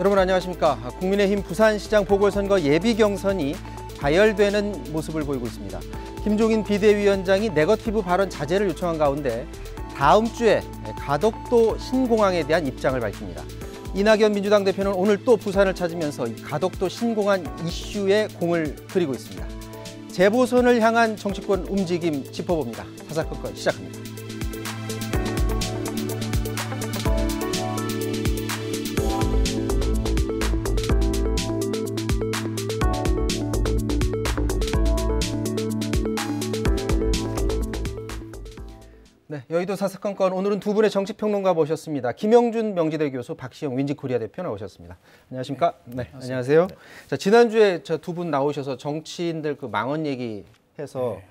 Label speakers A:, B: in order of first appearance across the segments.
A: 여러분 안녕하십니까. 국민의힘 부산시장 보궐선거 예비경선이 가열되는 모습을 보이고 있습니다. 김종인 비대위원장이 네거티브 발언 자제를 요청한 가운데 다음 주에 가덕도 신공항에 대한 입장을 밝힙니다. 이낙연 민주당 대표는 오늘 또 부산을 찾으면서 가덕도 신공항 이슈에 공을 들이고 있습니다. 재보선을 향한 정치권 움직임 짚어봅니다. 사사건건 시작합니다. 여의도 사사건건 오늘은 두 분의 정치평론가 모셨습니다. 김영준 명지대 교수, 박시영 윈지코리아 대표 나오셨습니다. 안녕하십니까? 네, 네 안녕하세요. 네. 자 지난주에 저 두 분 나오셔서 정치인들 그 망언 얘기해서 네.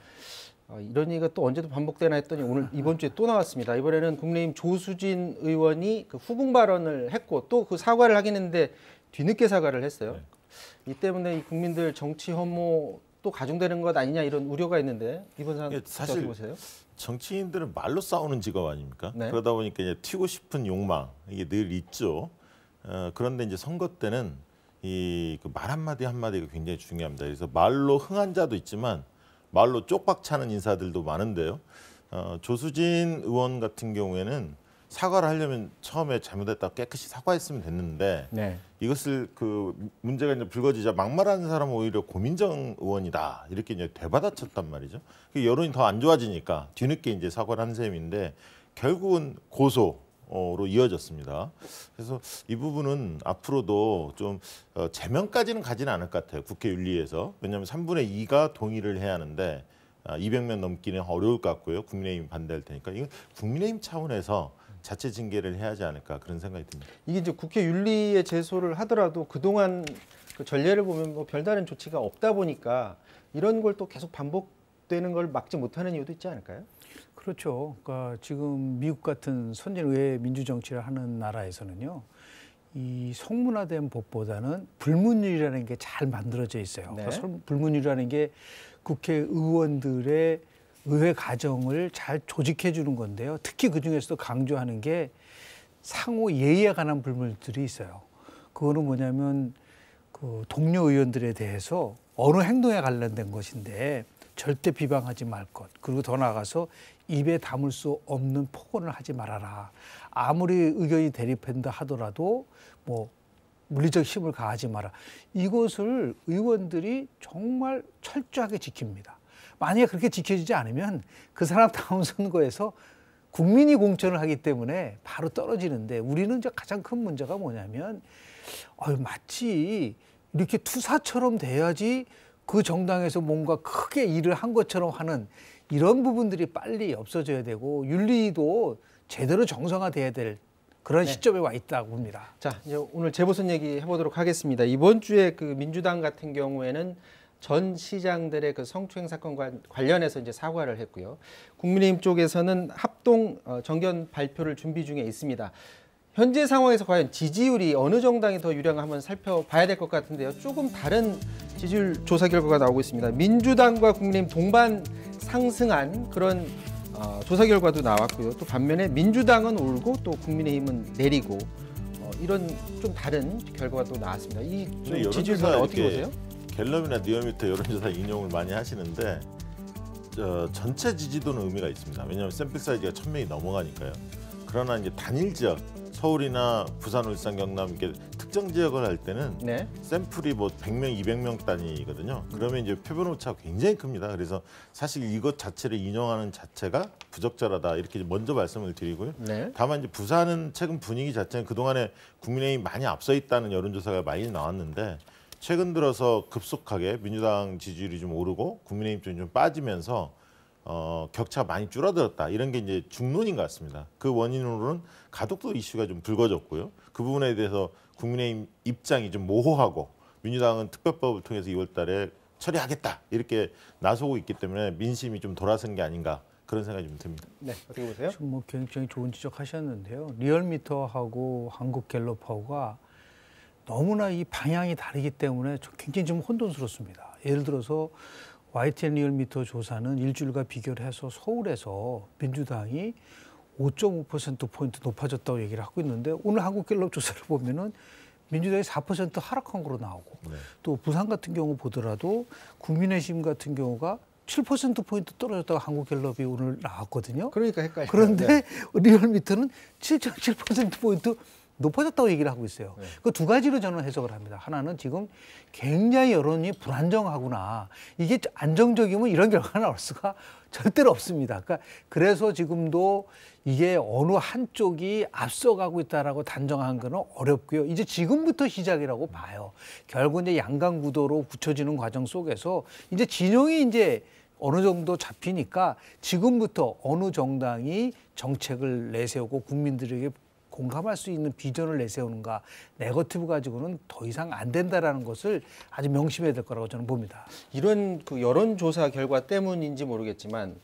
A: 어, 이런 얘기가 또 언제도 반복되나 했더니 오늘 이번 주에 또 나왔습니다. 이번에는 국민의힘 조수진 의원이 그 후궁 발언을 했고 또 그 사과를 하긴 했는데
B: 뒤늦게 사과를 했어요.
A: 네. 이 때문에 이 국민들 정치 혐오 또 가중되는 것 아니냐 이런 우려가 있는데 이번 사안 예, 사실 보세요?
B: 정치인들은 말로 싸우는 직업 아닙니까? 네. 그러다 보니까 이제 튀고 싶은 욕망 이게 늘 있죠. 어, 그런데 이제 선거 때는 이말 그 한마디 한마디가 굉장히 중요합니다. 그래서 말로 흥한 자도 있지만 말로 쪽박 차는 인사들도 많은데요. 어, 조수진 의원 같은 경우에는 사과를 하려면 처음에 잘못했다 깨끗이 사과했으면 됐는데 네. 이것을 그 문제가 이제 불거지자 막말하는 사람은 오히려 고민정 의원이다 이렇게 이제 되받아쳤단 말이죠. 그 여론이 더 안 좋아지니까 뒤늦게 이제 사과를 한 셈인데 결국은 고소. 로 이어졌습니다. 그래서 이 부분은 앞으로도 좀 어, 제명까지는 가지는 않을 것 같아요. 국회 윤리에서 왜냐하면 3분의 2가 동의를 해야 하는데 200명 아, 넘기는 어려울 것 같고요. 국민의힘 반대할 테니까 이건 국민의힘 차원에서 자체 징계를 해야 하지 않을까 그런 생각이 듭니다.
A: 이게 이제 국회 윤리에 제소를 하더라도 그동안 그 전례를 보면 뭐 별다른 조치가 없다 보니까 이런 걸 또 계속 반복되는 걸 막지 못하는 이유도 있지 않을까요? 그렇죠. 그러니까 지금 미국
C: 같은 선진의회 민주정치를 하는 나라에서는요. 이 성문화된 법보다는 불문율이라는 게 잘 만들어져 있어요. 그러니까 네. 그러니까 불문율이라는 게 국회의원들의 의회 과정을잘 조직해 주는 건데요. 특히 그 중에서도 강조하는 게 상호 예의에 관한 불문들이 있어요. 그거는 뭐냐면 그 동료 의원들에 대해서 어느 행동에 관련된 것인데 절대 비방하지 말 것. 그리고 더 나아가서 입에 담을 수 없는 폭언을 하지 말아라. 아무리 의견이 대립한다 하더라도 뭐 물리적 힘을 가하지 마라. 이것을 의원들이 정말 철저하게 지킵니다. 만약에 그렇게 지켜지지 않으면 그 사람 다음 선거에서 국민이 공천을 하기 때문에 바로 떨어지는데 우리는 이제 가장 큰 문제가 뭐냐면 어유 마치 이렇게 투사처럼 돼야지 그 정당에서 뭔가 크게 일을 한 것처럼 하는 이런 부분들이 빨리 없어져야 되고 윤리도
A: 제대로 정상화돼야 될 그런 네. 시점에 와 있다고 봅니다. 자, 이제 오늘 재보선 얘기 해보도록 하겠습니다. 이번 주에 그 민주당 같은 경우에는 전 시장들의 그 성추행 사건과 관련해서 이제 사과를 했고요. 국민의힘 쪽에서는 합동 어, 정견 발표를 준비 중에 있습니다. 현재 상황에서 과연 지지율이 어느 정당이 더 유량을 한 살펴봐야 될 것 같은데요. 조금 다른 지지율 조사 결과가 나오고 있습니다. 민주당과 국민의힘 동반 상승한 그런 어, 조사 결과도 나왔고요. 또 반면에 민주당은 오르고 또 국민의힘은 내리고 어, 이런 좀 다른 결과가 또 나왔습니다. 이 지지율 어떻게 보세요?
B: 갤럽이나 리얼미터 여론조사 인용을 많이 하시는데 어, 전체 지지도는 의미가 있습니다. 왜냐하면 샘플 사이즈가 천명이 넘어가니까요. 그러나 이제 단일 지역 서울이나 부산, 울산, 경남 이렇게 특정 지역을 할 때는 네. 샘플이 뭐 100명, 200명 단위거든요. 그러면 이제 표본 오차가 굉장히 큽니다. 그래서 사실 이것 자체를 인용하는 자체가 부적절하다 이렇게 먼저 말씀을 드리고요. 네. 다만 이제 부산은 최근 분위기 자체는 그동안에 국민의힘이 많이 앞서 있다는 여론조사가 많이 나왔는데 최근 들어서 급속하게 민주당 지지율이 좀 오르고 국민의힘 쪽이 좀 빠지면서 어, 격차 가 많이 줄어들었다 이런 게 이제 중론인 것 같습니다. 그 원인으로는 가덕도 이슈가 좀 불거졌고요. 그 부분에 대해서 국민의힘 입장이 좀 모호하고 민주당은 특별법을 통해서 2월달에 처리하겠다 이렇게 나서고 있기 때문에 민심이 좀 돌아선 게 아닌가 그런 생각이 좀 듭니다.
C: 네, 어떻게 보세요? 지금 뭐 굉장히 좋은 지적하셨는데요. 리얼미터하고 한국갤럽하고가 너무나 이 방향이 다르기 때문에 굉장히 좀 혼돈스럽습니다. 예를 들어서 YTN 리얼미터 조사는 일주일과 비교를 해서 서울에서 민주당이 5.5%포인트 높아졌다고 얘기를 하고 있는데 오늘 한국갤럽 조사를 보면은 민주당이 4% 하락한 거로 나오고 네. 또 부산 같은 경우 보더라도 국민의힘 같은 경우가 7%포인트 떨어졌다고 한국갤럽이 오늘 나왔거든요. 그러니까 헷갈려 그런데 네. 리얼미터는 7.7%포인트 높아졌다고 얘기를 하고 있어요. 네. 그두 가지로 저는 해석을 합니다. 하나는 지금 굉장히 여론이 불안정하구나. 이게 안정적이면 이런 결과가 나올 수가 절대로 없습니다. 그러니까 그래서 지금도 이게 어느 한쪽이 앞서가고 있다라고 단정한 거는 어렵고요. 이제 지금부터 시작이라고 봐요. 결국 이제 양강 구도로 굳혀지는 과정 속에서 이제 진영이 이제 어느 정도 잡히니까 지금부터 어느 정당이 정책을 내세우고 국민들에게 공감할 수 있는 비전을 내세우는가 네거티브 가지고는 더
A: 이상 안 된다라는 것을 아주 명심해야 될 거라고 저는 봅니다. 이런 그 여론조사 결과 때문인지 모르겠지만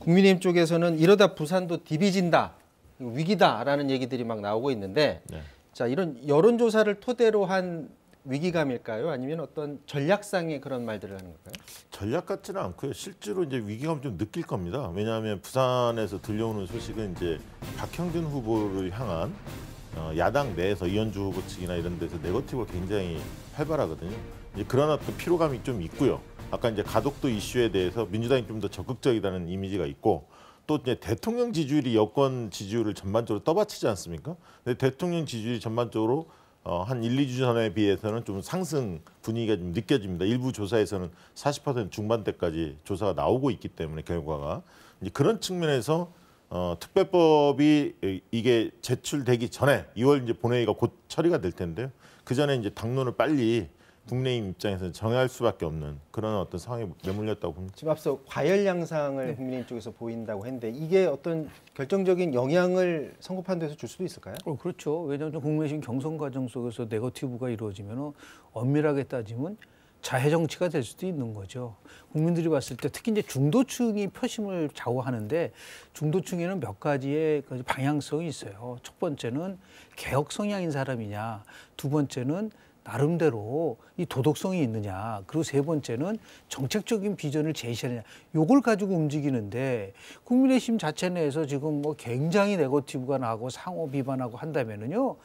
A: 국민의힘 쪽에서는 이러다 부산도 디비진다 위기다라는 얘기들이 막 나오고 있는데 네. 자 이런 여론조사를 토대로 한 위기감일까요? 아니면 어떤 전략상의 그런 말들을 하는 걸까요?
B: 전략 같지는 않고요. 실제로 이제 위기감 좀 느낄 겁니다. 왜냐하면 부산에서 들려오는 소식은 이제 박형준 후보를 향한 어, 야당 내에서 이현주 후보 측이나 이런 데서 네거티브가 굉장히 활발하거든요. 이제 그런 어떤 피로감이 좀 있고요. 아까 이제 가덕도 이슈에 대해서 민주당이 좀 더 적극적이라는 이미지가 있고 또 이제 대통령 지지율이 여권 지지율을 전반적으로 떠받치지 않습니까? 근데 대통령 지지율이 전반적으로 어, 한 1, 2주 전에 비해서는 좀 상승 분위기가 좀 느껴집니다. 일부 조사에서는 40% 중반대까지 조사가 나오고 있기 때문에 결과가 이제 그런 측면에서 어, 특별법이 이게 제출되기 전에 2월 이제 본회의가 곧 처리가 될 텐데요. 그 전에 이제 당론을 빨리 국민의힘 입장에서 정할 수밖에 없는 그런 어떤 상황에 내몰렸다고 봅니다.
A: 지금 앞서 과열 양상을 네. 국민의힘 쪽에서 보인다고 했는데 이게 어떤 결정적인 영향을 선거 판도에서 줄 수도 있을까요? 어, 그렇죠. 왜냐하면 국민의힘 경선 과정 속에서 네거티브가 이루어지면
C: 엄밀하게 따지면 자해 정치가 될 수도 있는 거죠. 국민들이 봤을 때 특히 이제 중도층이 표심을 좌우하는데 중도층에는 몇 가지의 그 방향성이 있어요. 첫 번째는 개혁 성향인 사람이냐, 두 번째는 나름대로 이 도덕성이 있느냐 그리고 세 번째는 정책적인 비전을 제시하느냐 요걸 가지고 움직이는데 국민의힘 자체 내에서 지금 뭐 굉장히 네거티브가 나고 상호 비반하고 한다면은요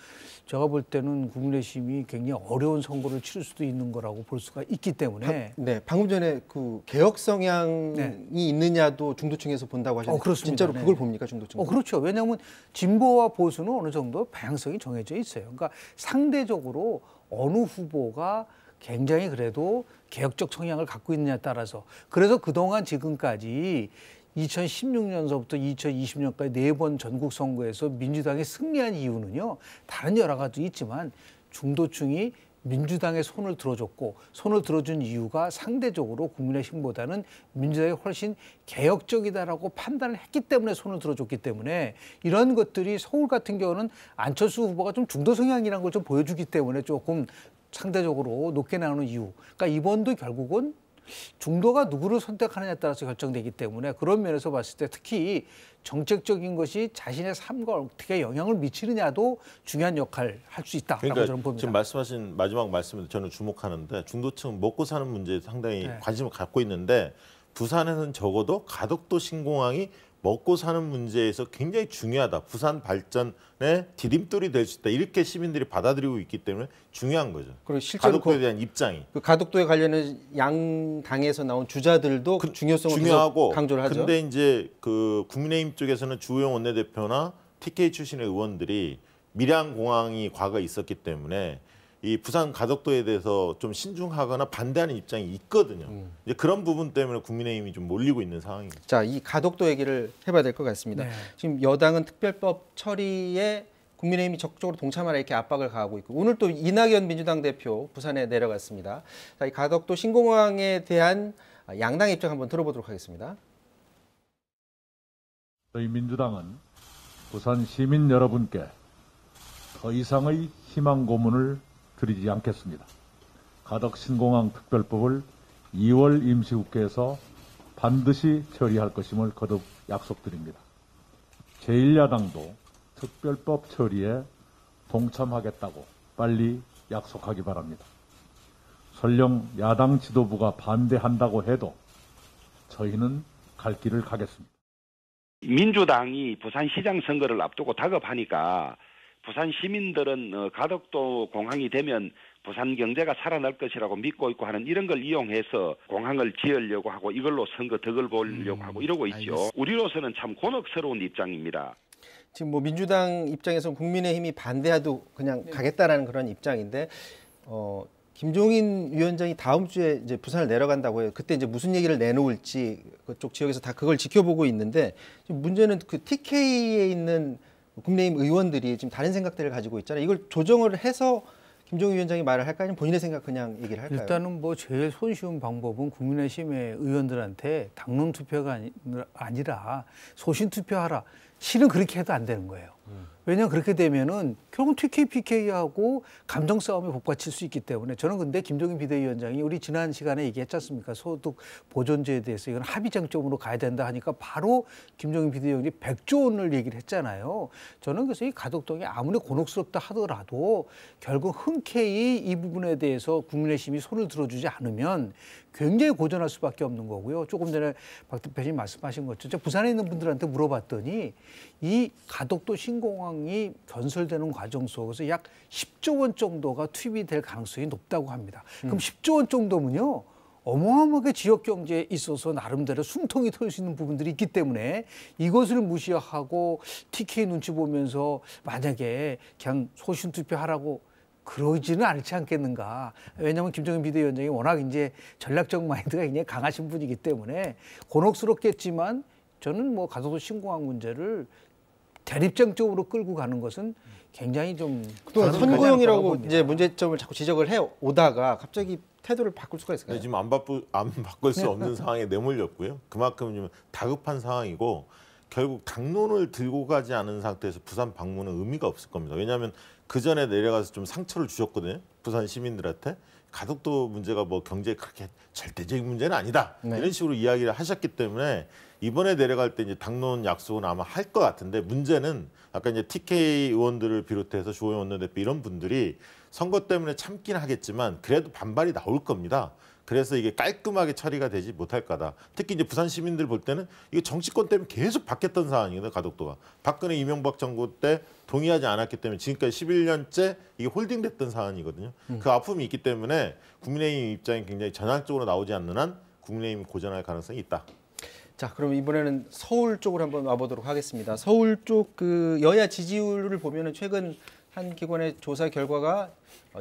C: 제가 볼 때는 국민의힘이 굉장히
A: 어려운 선거를 치를 수도 있는 거라고 볼 수가 있기 때문에 바, 네 방금 전에 그 개혁 성향이 네. 있느냐도 중도층에서 본다고 어, 하셨는데 어, 진짜로 그걸 네. 봅니까 중도층? 어 그렇죠 왜냐하면
C: 진보와 보수는 어느 정도 방향성이 정해져 있어요 그러니까 상대적으로 어느 후보가 굉장히 그래도 개혁적 성향을 갖고 있느냐에 따라서 그래서 그동안 지금까지 2016년서부터 2020년까지 네 번 전국 선거에서 민주당이 승리한 이유는요. 다른 여러 가지 도 있지만 중도층이 민주당의 손을 들어줬고 손을 들어준 이유가 상대적으로 국민의힘보다는 민주당이 훨씬 개혁적이다라고 판단을 했기 때문에 손을 들어줬기 때문에 이런 것들이 서울 같은 경우는 안철수 후보가 좀 중도 성향이라는 걸 좀 보여주기 때문에 조금 상대적으로 높게 나오는 이유. 그러니까 이번도 결국은 중도가 누구를 선택하느냐에 따라서 결정되기 때문에 그런 면에서 봤을 때 특히 정책적인 것이 자신의 삶과 어떻게 영향을 미치느냐도 중요한 역할을 할 수 있다라고 그러니까 저는 봅니다. 지금
B: 말씀하신 마지막 말씀에 저는 주목하는데 중도층 먹고 사는 문제에 상당히 네. 관심을 갖고 있는데 부산에는 적어도 가덕도 신공항이 먹고 사는 문제에서 굉장히 중요하다. 부산 발전의 디딤돌이 될 수 있다. 이렇게 시민들이 받아들이고 있기 때문에 중요한 거죠.
A: 그리고 실제로 가덕도에 그,
B: 대한 입장이.
A: 그 가덕도에 관련해 양 당에서 나온 주자들도 그, 중요성을 중요하고 강조를 하죠. 근데
B: 이제 그 국민의힘 쪽에서는 주호영 원내대표나 TK 출신의 의원들이 밀양공항이 과거에 있었기 때문에 이 부산 가덕도에 대해서 좀 신중하거나 반대하는 입장이 있거든요. 음. 이제 그런 부분 때문에 국민의힘이 좀 몰리고 있는 상황입니다. 자, 이 가덕도 얘기를 해봐야 될 것 같습니다. 네. 지금 여당은 특별법
A: 처리에 국민의힘이 적극적으로 동참하라 이렇게 압박을 가하고 있고 오늘 또 이낙연 민주당 대표 부산에 내려갔습니다. 자, 이 가덕도 신공항에 대한 양당 의 입장 한번 들어보도록 하겠습니다.
B: 저희 민주당은 부산 시민 여러분께 더 이상의 희망 고문을 드리지 않겠습니다. 가덕 신공항 특별법을 2월 임시국회에서 반드시 처리할 것임을 거듭 약속드립니다. 제1야당도 특별법 처리에 동참하겠다고 빨리 약속하기 바랍니다. 설령 야당 지도부가 반대한다고 해도 저희는 갈 길을 가겠습니다. 민주당이 부산시장 선거를 앞두고 다급하니까 부산 시민들은 어, 가덕도 공항이 되면 부산 경제가 살아날 것이라고 믿고 있고 하는 이런 걸 이용해서 공항을 지으려고 하고 이걸로 선거 덕을 보려고 음, 하고 이러고 있죠. 알겠습니다. 우리로서는 참 곤혹스러운 입장입니다. 지금 뭐
A: 민주당 입장에서 국민의힘이 반대해도 그냥 네. 가겠다라는 그런 입장인데 어, 김종인 위원장이 다음 주에 이제 부산을 내려간다고 해요. 그때 이제 무슨 얘기를 내놓을지 그쪽 지역에서 다 그걸 지켜보고 있는데 문제는 그 TK에 있는 국민의힘 의원들이 지금 다른 생각들을 가지고 있잖아요. 이걸 조정을 해서 김종인 위원장이 말을 할까요? 아니면 본인의 생각 그냥 얘기를 할까요? 일단은 뭐 제일 손쉬운 방법은 국민의힘의 의원들한테
C: 당론 투표가 아니, 라 소신 투표하라. 실은 그렇게 해도 안 되는 거예요. 왜냐하면 그렇게 되면은 결국 TK, PK하고 감정 싸움에 복받칠 수 있기 때문에 저는 근데 김종인 비대위원장이 우리 지난 시간에 얘기했지 않습니까? 소득 보존제에 대해서 이건 합의장점으로 가야 된다 하니까 바로 김종인 비대위원이 100조 원을 얘기를 했잖아요. 저는 그래서 이 가덕동이 아무리 곤혹스럽다 하더라도 결국 흔쾌히 이 부분에 대해서 국민의힘이 손을 들어주지 않으면 굉장히 고전할 수밖에 없는 거고요. 조금 전에 박 대표님 말씀하신 것처럼 부산에 있는 분들한테 물어봤더니 이 가덕도 신공항이 건설되는 과정 속에서 약 10조 원 정도가 투입이 될 가능성이 높다고 합니다. 그럼 음. 10조 원 정도면요. 어마어마하게 지역 경제에 있어서 나름대로 숨통이 털수 있는 부분들이 있기 때문에 이것을 무시하고 TK 눈치 보면서 만약에 그냥 소신 투표하라고 그러지는 않지 않겠는가. 왜냐하면 김정인 비대위원장이 워낙 이제 전략적 마인드가 굉장히 강하신 분이기 때문에 곤혹스럽겠지만 저는 뭐가서도 신공항 문제를 대립정적으로 끌고 가는 것은 굉장히 좀 선거용이라고
B: 이제 문제점을 자꾸 지적을 해 오다가 갑자기 태도를 바꿀 수가 있을까요? 네, 지금 안 바꾸 안 바꿀 수 없는 상황에 내몰렸고요. 그만큼 좀 다급한 상황이고 결국 당론을 들고 가지 않은 상태에서 부산 방문은 의미가 없을 겁니다. 왜냐하면 그 전에 내려가서 좀 상처를 주셨거든요. 부산 시민들한테. 가덕도 문제가 뭐 경제에 그렇게 절대적인 문제는 아니다. 네. 이런 식으로 이야기를 하셨기 때문에 이번에 내려갈 때 이제 당론 약속은 아마 할 것 같은데 문제는 아까 이제 TK 의원들을 비롯해서 조호영 원내대표 이런 분들이 선거 때문에 참긴 하겠지만 그래도 반발이 나올 겁니다. 그래서 이게 깔끔하게 처리가 되지 못할 까다. 특히 이제 부산 시민들 볼 때는 이게 정치권 때문에 계속 바뀌었던 사안이거든요. 가덕도가. 박근혜 이명박 정부 때 동의하지 않았기 때문에 지금까지 11년째 이게 홀딩됐던 사안이거든요. 음. 그 아픔이 있기 때문에 국민의힘 입장이 굉장히 전향적으로 나오지 않는 한 국민의힘 고전할 가능성이 있다. 자, 그럼 이번에는 서울 쪽으로 한번 와보도록 하겠습니다. 서울 쪽 그 여야
A: 지지율을 보면은 최근 한 기관의 조사 결과가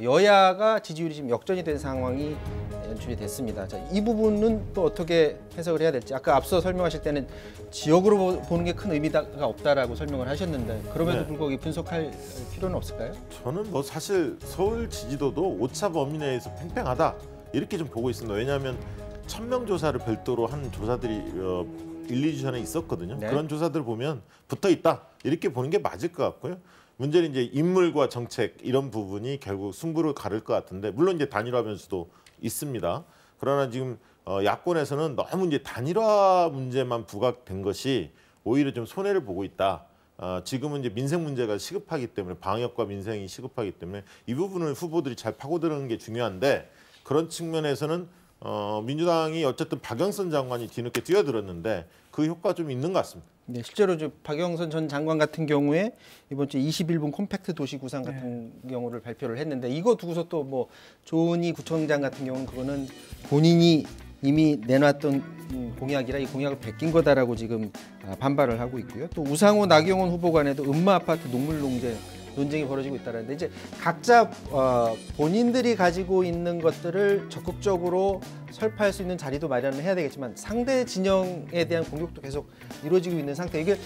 A: 여야가 지지율이 지금 역전이 된 상황이 연출이 됐습니다. 자, 이 부분은 또 어떻게 해석을 해야 될지 아까 앞서 설명하실 때는 지역으로 보는 게 큰 의미가 없다라고 설명을 하셨는데 그럼에도 네. 불구하고 분석할 필요는 없을까요?
B: 저는 뭐 사실 서울 지지도도 오차 범위 내에서 팽팽하다 이렇게 좀 보고 있습니다. 왜냐하면 천명 조사를 별도로 한 조사들이 어, 일, 이 주 전에 있었거든요. 네. 그런 조사들 보면 붙어 있다 이렇게 보는 게 맞을 것 같고요. 문제는 이제 인물과 정책 이런 부분이 결국 승부를 가를 것 같은데 물론 이제 단일화 변수도 있습니다. 그러나 지금 어, 야권에서는 너무 이제 단일화 문제만 부각된 것이 오히려 좀 손해를 보고 있다. 어, 지금은 이제 민생 문제가 시급하기 때문에 방역과 민생이 시급하기 때문에 이 부분을 후보들이 잘 파고드는 게 중요한데 그런 측면에서는 어, 민주당이 어쨌든 박영선 장관이 뒤늦게 뛰어들었는데 그 효과 좀 있는 것 같습니다. 네, 실제로 박영선 전 장관 같은 경우에
A: 이번 주 21분 콤팩트 도시 구상 같은 네. 경우를 발표를 했는데 이거 두고서 또 뭐 조은희 구청장 같은 경우는 그거는 본인이 이미 내놨던 공약이라 이 공약을 베낀 거다라고 지금 아, 반발을 하고 있고요. 또 우상호 나경원 후보 간에도 음마 아파트 농물 농재 논쟁이 벌어지고 있다는데 이제 각자 어, 본인들이 가지고 있는 것들을 적극적으로 설파할 수 있는 자리도 마련을 해야 되겠지만 상대 진영에 대한 공격도 계속 이루어지고 있는 상태 이게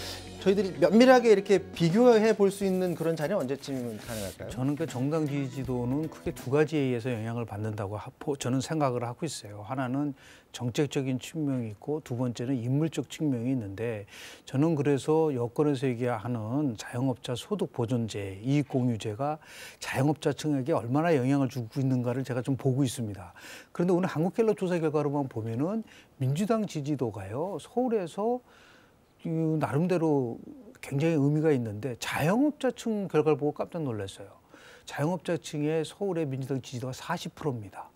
A: 저희들이 면밀하게 이렇게 비교해 볼 수 있는 그런 자리는 언제쯤 가능할까요? 저는 그 정당 지지도는 크게 두 가지에 의해서
C: 영향을 받는다고 저는 생각을 하고 있어요. 하나는 정책적인 측면이 있고 두 번째는 인물적 측면이 있는데 저는 그래서 여권에서 얘기하는 자영업자 소득 보존제, 이익 공유제가 자영업자 층에게 얼마나 영향을 주고 있는가를 제가 좀 보고 있습니다. 그런데 오늘 한국갤럽 조사 결과로만 보면은 민주당 지지도가요. 서울에서 나름대로 굉장히 의미가 있는데 자영업자층 결과를 보고 깜짝 놀랐어요. 자영업자층의 서울의 민주당 지지도가 40%입니다.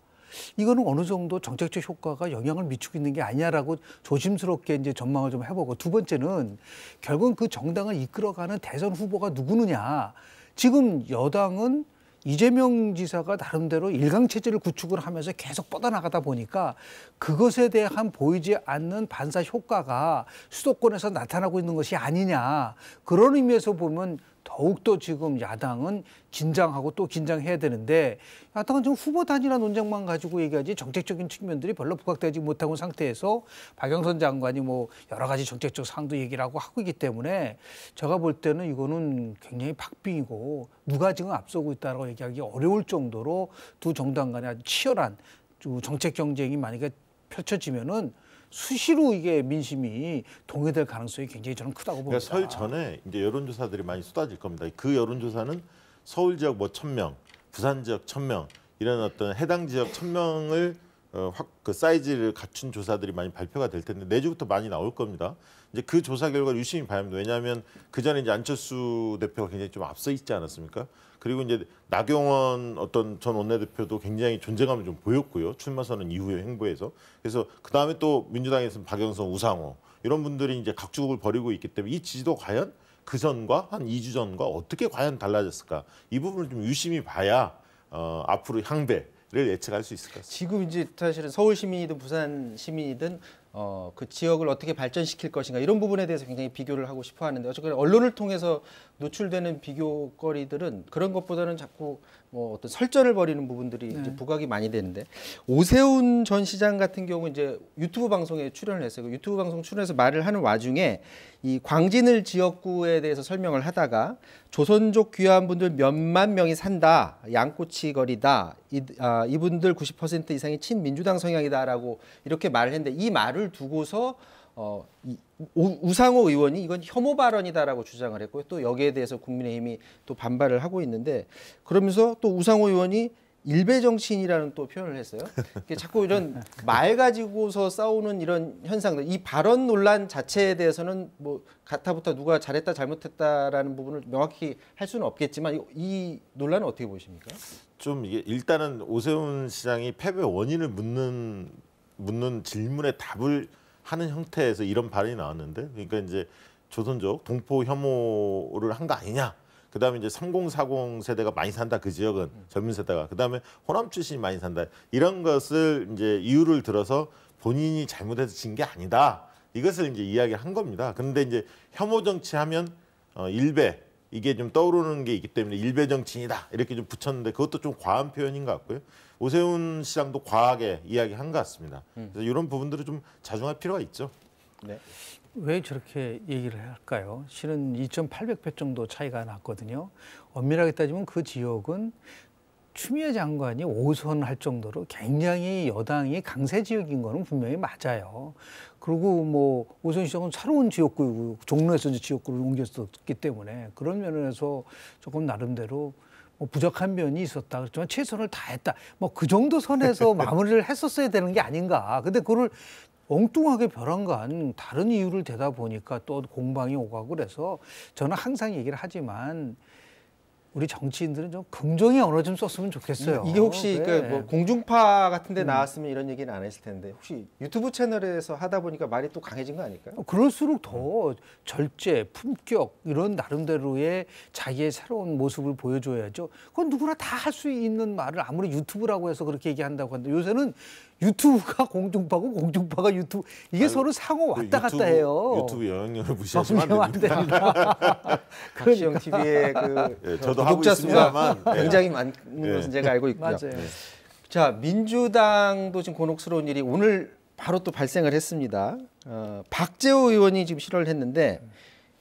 C: 이거는 어느 정도 정책적 효과가 영향을 미치고 있는 게 아니냐라고 조심스럽게 이제 전망을 좀 해보고 두 번째는 결국은 그 정당을 이끌어가는 대선 후보가 누구느냐. 지금 여당은 이재명 지사가 나름대로 일강 체제를 구축을 하면서 계속 뻗어나가다 보니까 그것에 대한 보이지 않는 반사 효과가 수도권에서 나타나고 있는 것이 아니냐 그런 의미에서 보면 더욱더 지금 야당은 긴장하고 또 긴장해야 되는데 야당은 지금 후보 단일화 논쟁만 가지고 얘기하지 정책적인 측면들이 별로 부각되지 못하고 상태에서 박영선 장관이 뭐 여러 가지 정책적 사항도 얘기를 하고 하고 있기 때문에 제가 볼 때는 이거는 굉장히 박빙이고 누가 지금 앞서고 있다고 얘기하기 어려울 정도로 두 정당 간의 치열한 정책 경쟁이 만약에 펼쳐지면은 수시로 이게 민심이 동의될 가능성이 굉장히 저는 크다고 그러니까 봅니다. 그러니까
B: 설 전에 이제 여론조사들이 많이 쏟아질 겁니다. 그 여론조사는 서울 지역 뭐 천명 부산 지역 천명 이런 어떤 해당 지역 천명을 어, 확 그 사이즈를 갖춘 조사들이 많이 발표가 될 텐데 내주부터 많이 나올 겁니다. 이제 그 조사 결과를 유심히 봐야 합니다. 왜냐하면 그 전에 이제 안철수 대표가 굉장히 좀 앞서 있지 않았습니까? 그리고 이제 나경원 어떤 전 원내대표도 굉장히 존재감을 좀 보였고요. 출마 선언 이후의 행보에서. 그래서 그 다음에 또 민주당에서는 박영선, 우상호 이런 분들이 이제 각주국을 벌이고 있기 때문에 이 지지도 과연 그 전과 한 2주 전과 어떻게 과연 달라졌을까 이 부분을 좀 유심히 봐야 어, 앞으로 향배를 예측할 수 있을 것 같습니다. 지금 이제 사실은 서울 시민이든 부산 시민이든 어, 그
A: 지역을 어떻게 발전시킬 것인가 이런 부분에 대해서 굉장히 비교를 하고 싶어 하는데 어쨌든 언론을 통해서 노출되는 비교거리들은 그런 것보다는 자꾸 뭐 어떤 설전을 벌이는 부분들이 네. 이제 부각이 많이 되는데 오세훈 전 시장 같은 경우 이제 유튜브 방송에 출연을 했어요. 그 유튜브 방송 출연해서 말을 하는 와중에 이 광진을 지역구에 대해서 설명을 하다가 조선족 귀화한 분들 몇만 명이 산다, 양꼬치 거리다, 이, 아, 이분들 90% 이상이 친민주당 성향이다라고 이렇게 말을 했는데 이 말을 두고서 어, 이, 우, 상호 의원이 이건 혐오 발언이다라고 주장을 했고또 여기에 대해서 국민의힘이 또 반발을 하고 있는데 그러면서 또 우상호 의원이 일베 정치인이라는 또 표현을 했어요. 그러니까 자꾸 이런 말 가지고서 싸우는 이런 현상들, 이 발언 논란 자체에 대해서는 뭐 가타부터 누가 잘했다 잘못했다라는 부분을
B: 명확히 할 수는 없겠지만 이, 이 논란은 어떻게 보십니까? 좀 이게 일단은 오세훈 시장이 패배 원인을 묻는 묻는 질문에 답을 하는 형태에서 이런 발언이 나왔는데 그러니까 이제 조선족 동포 혐오를 한 거 아니냐. 그다음에 이제 3040 세대가 많이 산다 그 지역은 음. 젊은 세대가 그다음에 호남 출신이 많이 산다 이런 것을 이제 이유를 들어서 본인이 잘못해서 진 게 아니다 이것을 이제 이야기한 겁니다. 근데 이제 혐오 정치하면 어, 일베 이게 좀 떠오르는 게 있기 때문에 일베 정치인이다 이렇게 좀 붙였는데 그것도 좀 과한 표현인 것 같고요. 오세훈 시장도 과하게 이야기한 것 같습니다. 음. 그래서 이런 부분들을 좀 자중할 필요가 있죠. 네.
C: 왜 저렇게 얘기를 할까요? 실은 2.800표 정도 차이가 났거든요. 엄밀하게 따지면 그 지역은 추미애 장관이 오선할 정도로 굉장히 여당이 강세 지역인 거는 분명히 맞아요. 그리고 뭐 오선 시장은 새로운 지역구 종로에서 지역구를 옮겼었기 때문에 그런 면에서 조금 나름대로 뭐 부족한 면이 있었다. 그렇지만 최선을 다했다. 뭐 그 정도 선에서 마무리를 했었어야 되는 게 아닌가. 근데 그걸 엉뚱하게 벼랑간 다른 이유를 대다 보니까 또 공방이 오가고 그래서 저는 항상 얘기를 하지만
A: 우리 정치인들은 좀
C: 긍정의 언어 좀 썼으면 좋겠어요. 이게 혹시 네. 그뭐
A: 공중파 같은 데 음. 나왔으면 음. 이런 얘기는 안 했을 텐데 혹시 유튜브 채널에서 하다 보니까 말이 또 강해진 거 아닐까요? 어, 그럴수록 더 절제, 품격 이런 나름대로의
C: 자기의 새로운 모습을 보여줘야죠. 그건 누구나 다 할 수 있는 말을 아무리 유튜브라고 해서 그렇게 얘기한다고 하는데 요새는 유튜브가 공중파고 공중파가 유튜브 이게 아니, 서로 상호
A: 그 왔다 유튜브, 갔다 해요. 유튜브
B: 영향력을 무시하시면 안 됩니다. 그러니 TV의 그 예, 저도 구독자 수가 예. 굉장히 예. 많은 것은 제가 알고 있고요. 예.
A: 자 민주당도 지금 곤혹스러운 일이 오늘 바로 또 발생을 했습니다. 어, 박재호 의원이 지금 실언을 했는데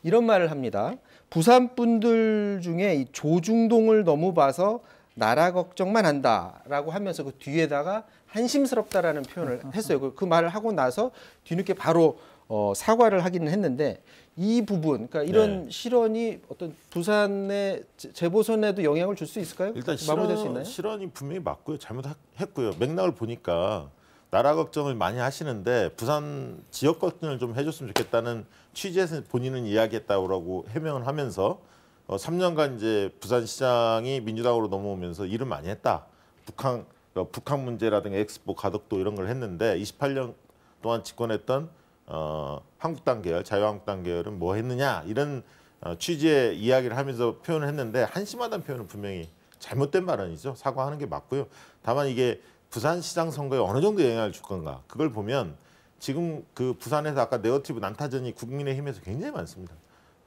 A: 이런 말을 합니다. 부산 분들 중에 이 조중동을 너무 봐서 나라 걱정만 한다라고 하면서 그 뒤에다가 한심스럽다라는 표현을 음, 음, 음. 했어요. 그, 그 말을 하고 나서 뒤늦게 바로 어, 사과를 하기는 했는데 이 부분, 그러니까 이런 네. 실언이 어떤
B: 부산의 재보선에도 영향을 줄 수 있을까요? 일단 그 실언, 수 있나요? 실언이 분명히 맞고요. 잘못했고요. 맥락을 보니까 나라 걱정을 많이 하시는데 부산 지역 걱정을 좀 해줬으면 좋겠다는 취지에서 본인은 이야기했다고 해명을 하면서 어, 3년간 이제 부산시장이 민주당으로 넘어오면서 일을 많이 했다. 북한 그러니까 북한 문제라든가 엑스포 가덕도 이런 걸 했는데 28년 동안 집권했던 어, 한국당 계열, 자유한국당 계열은 뭐 했느냐 이런 어, 취지의 이야기를 하면서 표현을 했는데 한심하다는 표현은 분명히 잘못된 발언이죠. 사과하는 게 맞고요. 다만 이게 부산시장 선거에 어느 정도 영향을 줄 건가 그걸 보면 지금 그 부산에서 아까 네거티브 난타전이 국민의힘에서 굉장히 많습니다.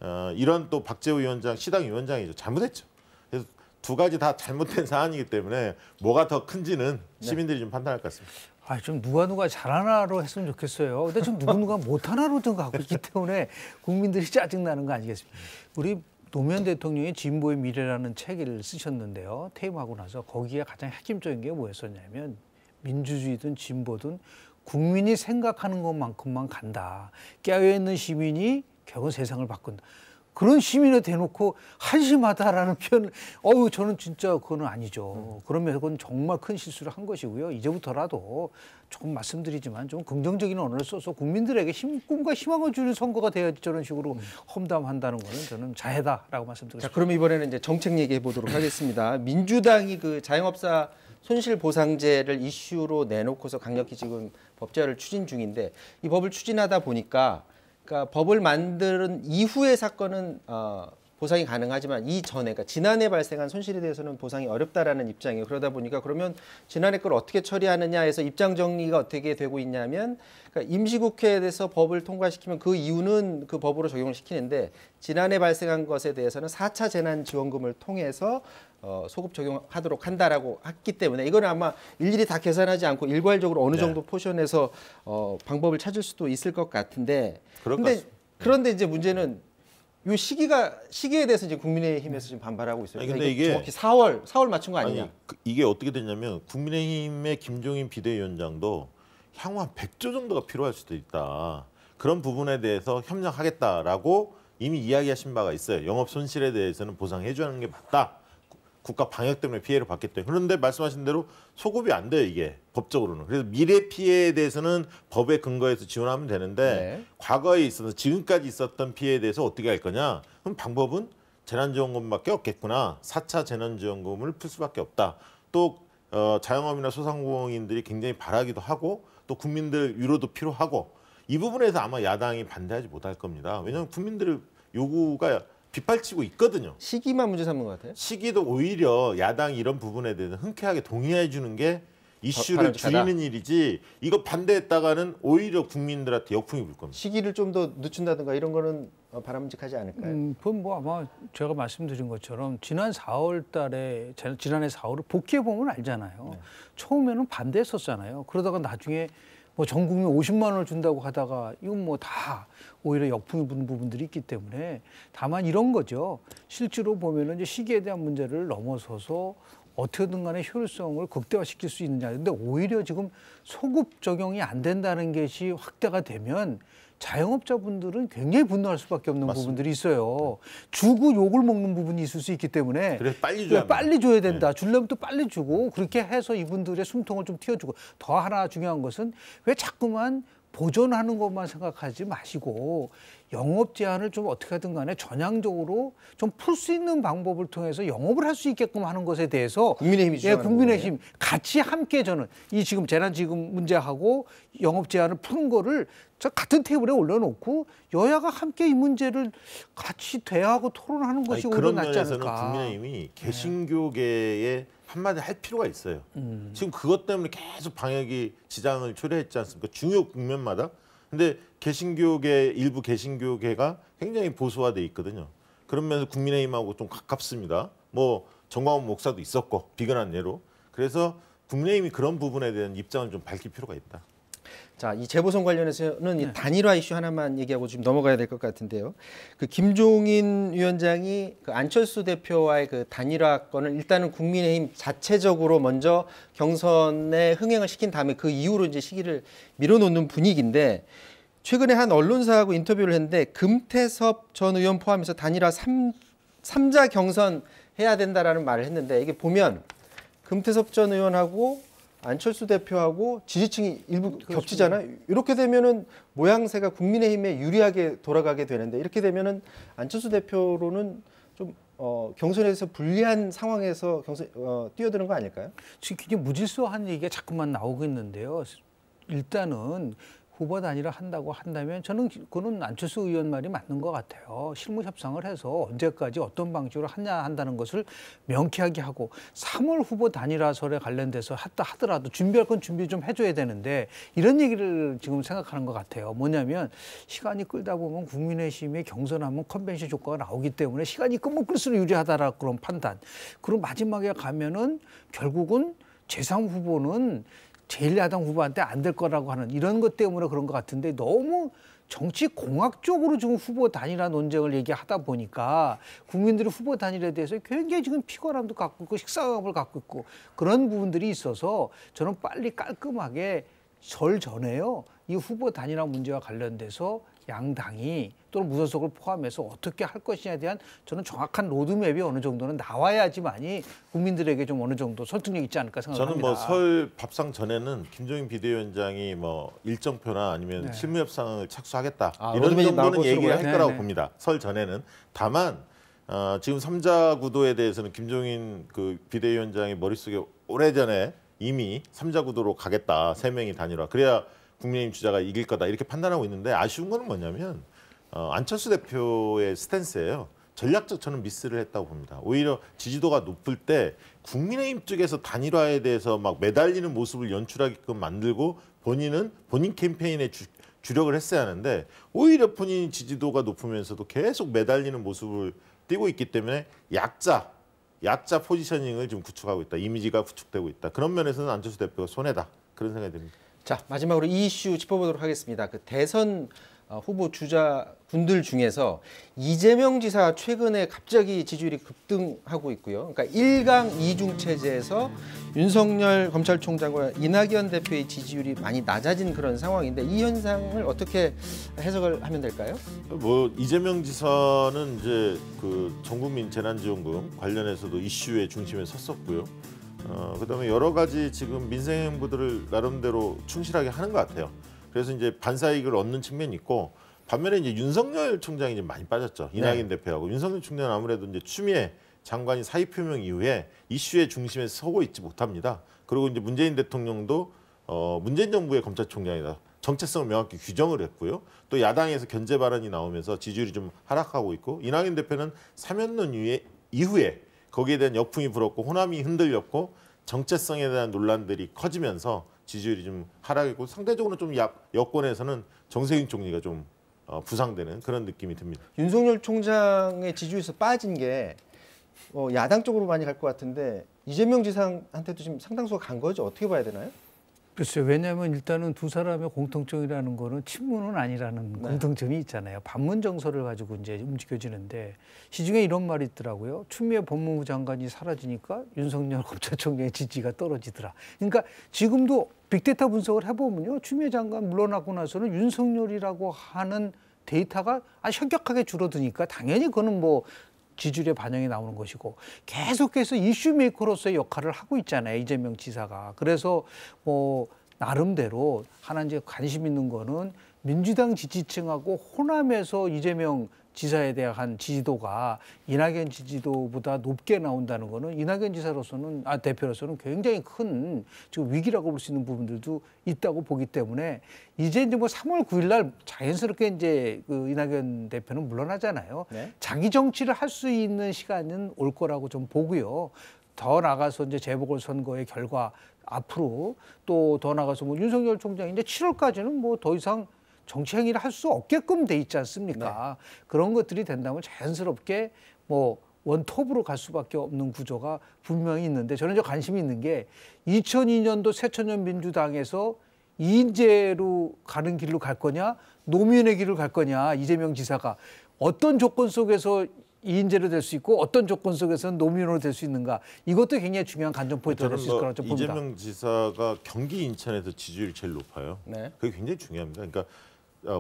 B: 어, 이런 또박재우 위원장 시당 위원장이죠. 잘못했죠. 두 가지 다 잘못된 사안이기 때문에 뭐가 더 큰지는 네. 시민들이 좀 판단할 것 같습니다.
C: 아, 좀 누가 누가 잘하나로 했으면 좋겠어요. 근데 좀 누구 누가 못하나로 좀 가고 있기 때문에 국민들이 짜증나는 거 아니겠습니까? 우리 노무현 대통령이 진보의 미래라는 책을 쓰셨는데요. 퇴임하고 나서 거기에 가장 핵심적인 게 뭐였었냐면 민주주의든 진보든 국민이 생각하는 것만큼만 간다. 깨어있는 시민이 결국 세상을 바꾼다. 그런 시민에 대놓고 한심하다라는 표현, 어우 저는 진짜 그거는 아니죠. 그러면 그건 정말 큰 실수를 한 것이고요. 이제부터라도 조금 말씀드리지만 좀 긍정적인 언어를 써서 국민들에게 힘, 꿈과 희망을 주는 선거가 되어야지 저런 식으로 음. 험담한다는 거는 저는 자해다라고 말씀드립니다. 자,
A: 그럼 이번에는 이제 정책 얘기해 보도록 하겠습니다. 민주당이 그 자영업사 손실보상제를 이슈로 내놓고서 강력히 지금 법제화를 추진 중인데 이 법을 추진하다 보니까 그러니까 법을 만드는 이후의 사건은 어, 보상이 가능하지만 이 전에 그러니까 지난해 발생한 손실에 대해서는 보상이 어렵다라는 입장이에요. 그러다 보니까 그러면 지난해 걸 어떻게 처리하느냐 에서 입장 정리가 어떻게 되고 있냐면 그러니까 임시국회에 대해서 법을 통과시키면 그 이유는 그 법으로 적용을 시키는데 지난해 발생한 것에 대해서는 4차 재난지원금을 통해서 어, 소급 적용하도록 한다라고 했기 때문에 이거는 아마 일일이 다 계산하지 않고 일괄적으로 어느 네. 정도 네. 포션에서 어, 방법을 찾을 수도 있을 것 같은데 그런데 그런데 이제 문제는 이 시기가 시기에 대해서 이제 국민의힘에서 지금 반발하고 있어요. 아니, 그러니까 근데 이게, 이게 정확히
B: 4월 4월 맞춘 거 아니냐? 아니, 그, 이게 어떻게 됐냐면 국민의힘의 김종인 비대위원장도 향후 한 100조 정도가 필요할 수도 있다. 그런 부분에 대해서 협력하겠다라고 이미 이야기하신 바가 있어요. 영업 손실에 대해서는 보상해 주는 게 맞다. 국가 방역 때문에 피해를 받기 때문에 그런데 말씀하신 대로 소급이 안 돼요 이게 법적으로는 그래서 미래 피해에 대해서는 법에 근거해서 지원하면 되는데 네. 과거에 있어서 지금까지 있었던 피해에 대해서 어떻게 할 거냐 그럼 방법은 재난지원금밖에 없겠구나 사차 재난지원금을 풀 수밖에 없다 또 어, 자영업이나 소상공인들이 굉장히 바라기도 하고 또 국민들 위로도 필요하고 이 부분에서 아마 야당이 반대하지 못할 겁니다 왜냐하면 국민들의 요구가 빗발치고 있거든요. 시기만 문제 삼는 것 같아요. 시기도 오히려 야당 이런 부분에 대해서 흔쾌하게 동의해 주는 게 이슈를 줄이는 일이지 이거 반대했다가는 오히려 국민들한테 역풍이 불 겁니다. 시기를 좀 더 늦춘다든가 이런 거는 어, 바람직하지 않을까요?
C: 음, 그건 뭐 아마 제가 말씀드린 것처럼 지난 4월 달에 지난해 4월을 복귀해 보면 알잖아요. 네. 처음에는 반대했었잖아요. 그러다가 나중에 뭐전 국민 50만 원을 준다고 하다가 이건 뭐 다 오히려 역풍이 부는 부분들이 있기 때문에 다만 이런 거죠. 실제로 보면은 이제 시기에 대한 문제를 넘어서서 어떻게든 간에 효율성을 극대화시킬 수 있느냐. 근데 오히려 지금 소급 적용이 안 된다는 것이 확대가 되면 자영업자분들은 굉장히 분노할 수밖에 없는 맞습니다. 부분들이 있어요. 주고 욕을 먹는 부분이 있을 수 있기 때문에
B: 그래 빨리 줘야
C: 빨리 줘야 네. 된다. 네. 줄려면 또 빨리 주고 그렇게 해서 이분들의 숨통을 좀 틔워주고 더 하나 중요한 것은 왜 자꾸만 보존하는 것만 생각하지 마시고 영업 제한을 좀 어떻게 하든 간에 전향적으로 좀 풀 수 있는 방법을 통해서 영업을 할 수 있게끔 하는 것에 대해서 국민의힘이 예, 국민의힘 거예요? 같이 함께 저는 이 지금 재난 지금 문제하고 영업 제한을 푸는 거를 저 같은 테이블에 올려놓고 여야가 함께 이 문제를 같이 대화하고 토론하는 것이 아니, 오히려 낫지 않을까.
B: 국민의힘이 네. 개신교계에 한마디 할 필요가 있어요. 음. 지금 그것 때문에 계속 방역이 지장을 초래했지 않습니까? 중요 국면마다 근데 개신교계 일부 개신교계가 굉장히 보수화돼 있거든요. 그러면서 국민의힘하고 좀 가깝습니다. 뭐 정광훈 목사도 있었고 비근한 예로. 그래서 국민의힘이 그런 부분에 대한 입장을 좀 밝힐 필요가 있다. 자, 이 재보선 관련해서는 네. 이 단일화 이슈
A: 하나만 얘기하고 지금 넘어가야 될 것 같은데요. 그 김종인 위원장이 그 안철수 대표와의 그 단일화 건을 일단은 국민의힘 자체적으로 먼저 경선에 흥행을 시킨 다음에 그 이후로 이제 시기를 밀어놓는 분위기인데 최근에 한 언론사하고 인터뷰를 했는데 금태섭 전 의원 포함해서 단일화 삼삼자 경선 해야 된다라는 말을 했는데 이게 보면 금태섭 전 의원하고 안철수 대표하고 지지층이 일부 그렇죠. 겹치잖아요. 이렇게 되면은 모양새가 국민의힘에 유리하게 돌아가게 되는데 이렇게 되면은 안철수 대표로는 좀 어, 경선에서 불리한 상황에서 경선 어, 뛰어드는 거 아닐까요? 지금 굉장히 무질서한
C: 얘기가 자꾸만 나오고 있는데요. 일단은 후보 단일로 한다고 한다면 저는 그는 안철수 의원 말이 맞는 것 같아요. 실무 협상을 해서 언제까지 어떤 방식으로 하냐 한다는 것을 명쾌하게 하고 3월 후보 단일화설에 관련돼서 했다 하더라도 준비할 건 준비 좀 해줘야 되는데 이런 얘기를 지금 생각하는 것 같아요. 뭐냐면 시간이 끌다 보면 국민의힘이 경선하면 컨벤션 효과가 나오기 때문에 시간이 끄면 끌수록 유리하다라 그런 판단. 그리고 마지막에 가면은 결국은 재상 후보는 제일야당 후보한테 안 될 거라고 하는 이런 것 때문에 그런 것 같은데 너무 정치 공학적으로 지금 후보 단일화 논쟁을 얘기하다 보니까 국민들이 후보 단일화에 대해서 굉장히 지금 피곤함도 갖고 있고 식상함을 갖고 있고 그런 부분들이 있어서 저는 빨리 깔끔하게 절 전에요. 이 후보 단일화 문제와 관련돼서 양당이 또는 무소속을 포함해서 어떻게 할 것이냐에 대한 저는 정확한 로드맵이 어느 정도는 나와야지만이 국민들에게 좀 어느 정도 설득력 있지 않을까 생각합니다. 저는 뭐 설
B: 밥상 전에는 김종인 비대위원장이 뭐 일정표나 아니면 네. 실무협상을 착수하겠다 아, 이런 정도는 얘기를 할 거라고 네, 네. 봅니다. 설 전에는 다만 어, 지금 삼자 구도에 대해서는 김종인 그 비대위원장이 머릿속에 오래전에 이미 삼자 구도로 가겠다. 세 명이 단일화. 그래야 국민의힘 주자가 이길 거다 이렇게 판단하고 있는데 아쉬운 거는 뭐냐면 어, 안철수 대표의 스탠스예요. 전략적 저는 미스를 했다고 봅니다. 오히려 지지도가 높을 때 국민의힘 쪽에서 단일화에 대해서 막 매달리는 모습을 연출하게끔 만들고 본인은 본인 캠페인에 주, 주력을 했어야 하는데 오히려 본인 지지도가 높으면서도 계속 매달리는 모습을 띄고 있기 때문에 약자 약자 포지셔닝을 지금 구축하고 있다. 이미지가 구축되고 있다. 그런 면에서는 안철수 대표가 손해다. 그런 생각이 듭니다. 자 마지막으로 이 이슈 짚어보도록 하겠습니다. 그 대선
A: 어, 후보 주자 분들 중에서 이재명 지사 최근에 갑자기 지지율이 급등하고 있고요. 그러니까 1강 2중 체제에서 윤석열 검찰총장과 이낙연 대표의 지지율이 많이 낮아진 그런 상황인데 이 현상을 어떻게 해석을 하면 될까요?
B: 뭐 이재명 지사는 이제 그 전국민 재난지원금 관련해서도 이슈의 중심에 섰었고요. 어, 그다음에 여러 가지 지금 민생 행보들을 나름대로 충실하게 하는 것 같아요. 그래서 이제 반사익을 얻는 측면이 있고 반면에 이제 윤석열 총장이 이제 많이 빠졌죠. 네. 이낙연 네. 대표하고 윤석열 총장은 아무래도 이제 추미애 장관이 사의 표명 이후에 이슈의 중심에 서고 있지 못합니다. 그리고 이제 문재인 대통령도 어, 문재인 정부의 검찰총장이다. 정체성을 명확히 규정을 했고요. 또 야당에서 견제 발언이 나오면서 지지율이 좀 하락하고 있고 이낙연 대표는 사면론 이후에 거기에 대한 역풍이 불었고 호남이 흔들렸고 정체성에 대한 논란들이 커지면서 지지율이 좀 하락했고 상대적으로 좀 약, 여권에서는 정세균 총리가 좀 어, 부상되는 그런 느낌이 듭니다. 윤석열 총장의 지지율에서
A: 빠진 게 어, 야당 쪽으로 많이 갈 것 같은데 이재명 지상한테도 지금 상당수가 간 거죠? 어떻게 봐야 되나요?
C: 글쎄요. 왜냐하면 일단은 두 사람의 공통점이라는 거는 친문은 아니라는 네. 공통점이 있잖아요. 반문 정서를 가지고 이제 움직여지는데 시중에 이런 말이 있더라고요. 추미애 법무부 장관이 사라지니까 윤석열 검찰총장의 지지가 떨어지더라. 그러니까 지금도 빅데이터 분석을 해보면요. 추미애 장관 물러나고 나서는 윤석열이라고 하는 데이터가 아 현격하게 줄어드니까 당연히 그거는 뭐 지지율에 반영이 나오는 것이고 계속해서 이슈메이커로서의 역할을 하고 있잖아요. 이재명 지사가. 그래서 뭐 나름대로 하나 이제 관심 있는 거는 민주당 지지층하고 호남에서 이재명 지사에 대한 지지도가 이낙연 지지도보다 높게 나온다는 거는 이낙연 지사로서는 아 대표로서는 굉장히 큰 지금 위기라고 볼 수 있는 부분들도 있다고 보기 때문에 이제 이제 뭐 3월 9일 날 자연스럽게 이제 그 이낙연 대표는 물러나잖아요. 네? 자기 정치를 할 수 있는 시간은 올 거라고 좀 보고요. 더 나가서 이제 재보궐 선거의 결과 앞으로 또 더 나가서 뭐 윤석열 총장이 이제 7월까지는 뭐 더 이상 정치 행위를 할 수 없게끔 돼 있지 않습니까? 네. 그런 것들이 된다면 자연스럽게 뭐 원톱으로 갈 수밖에 없는 구조가 분명히 있는데 저는 좀 관심이 있는 게 2002년도 새천년 민주당에서 이인재로 가는 길로 갈 거냐 노무현의 길을 갈 거냐 이재명 지사가 어떤 조건 속에서 이인재로 될 수 있고 어떤 조건 속에서는 노무현으로 될 수 있는가 이것도 굉장히 중요한 관전 포인트가 될 수 있을 뭐 거라고 좀 봅니다. 이재명
B: 지사가 경기 인천에서 지지율이 제일 높아요. 네. 그게 굉장히 중요합니다. 그러니까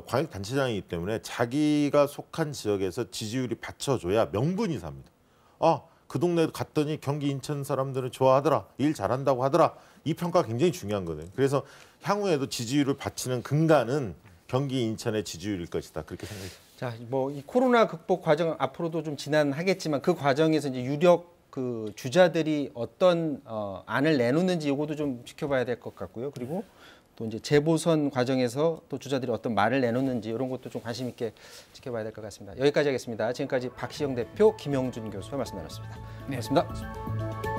B: 광역 어, 단체장이기 때문에 자기가 속한 지역에서 지지율이 받쳐줘야 명분이 삽니다. 어, 그 동네 갔더니 경기 인천 사람들은 좋아하더라. 일 잘한다고 하더라. 이 평가가 굉장히 중요한 거든 그래서 향후에도 지지율을 받치는 근간은 경기 인천의 지지율일 것이다. 그렇게 생각해요.
A: 자, 뭐 이 코로나 극복 과정 앞으로도 좀 지난하겠지만 그 과정에서 이제 유력 그 주자들이 어떤 어, 안을 내놓는지 이것도 좀 지켜봐야 될 것 같고요. 그리고 또 이제 재보선 과정에서 또 주자들이 어떤 말을 내놓는지 이런 것도 좀 관심 있게 지켜봐야 될 것 같습니다. 여기까지 하겠습니다. 지금까지 박시영 대표, 김영준 교수와 말씀 나눴습니다. 네. 고맙습니다. 고맙습니다.